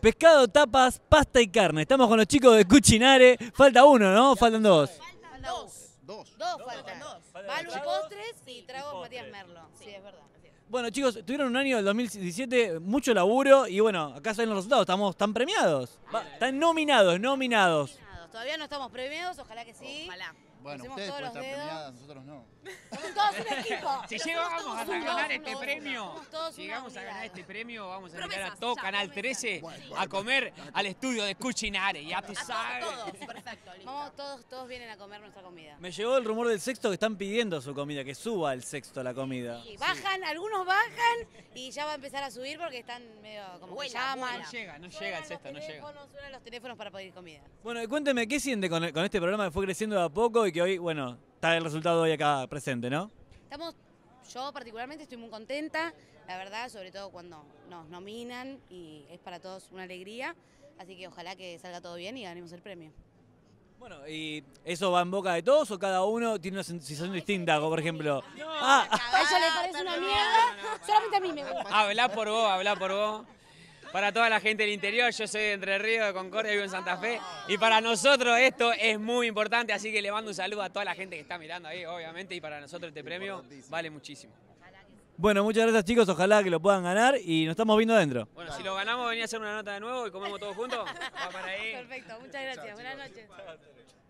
Pescado, tapas, pasta y carne. Estamos con los chicos de Cuchinare. Falta uno, ¿no? Faltan dos. Faltan dos. Dos. Dos faltan. y Postres y Trago Matías Merlo. Sí, es verdad. Bueno, chicos, tuvieron un año del 2017, mucho laburo y bueno, acá salen los resultados. Estamos tan premiados. están nominados, nominados. Todavía no estamos premiados, ojalá que sí. Ojalá. Bueno, ustedes pueden estar premiados, nosotros no. todos un equipo. Este si llegamos a ganar este premio, llegamos a ganar este premio, vamos a invitar a todo Canal 13 a comer al estudio de Cuchinare. y A todos, perfecto. Vamos, todos, todos vienen a comer nuestra comida. Me llegó el rumor del sexto que están pidiendo su comida, que suba el sexto la comida. Y bajan, algunos bajan y ya va a empezar a subir porque están medio como que llaman. No llega, no llega el sexto, no llega. Suenan los teléfonos para pedir comida. Bueno, cuénteme, ¿qué siente con, con este programa que fue creciendo de a poco y que hoy, bueno, está el resultado hoy acá presente, ¿no? Estamos, yo particularmente estoy muy contenta, la verdad, sobre todo cuando nos nominan y es para todos una alegría, así que ojalá que salga todo bien y ganemos el premio. Bueno, ¿y eso va en boca de todos o cada uno tiene una sensación distinta? Como por ejemplo. ah, a ella le parece una mierda, solamente a mí me gusta. Habla por vos, habla por vos para toda la gente del interior, yo soy de Entre Ríos, de Concordia, vivo en Santa Fe, y para nosotros esto es muy importante, así que le mando un saludo a toda la gente que está mirando ahí, obviamente, y para nosotros este premio vale muchísimo. Bueno, muchas gracias chicos, ojalá que lo puedan ganar y nos estamos viendo adentro. Bueno, si lo ganamos, venía a hacer una nota de nuevo y comemos todos juntos. para ahí. Perfecto, muchas gracias, buenas noches.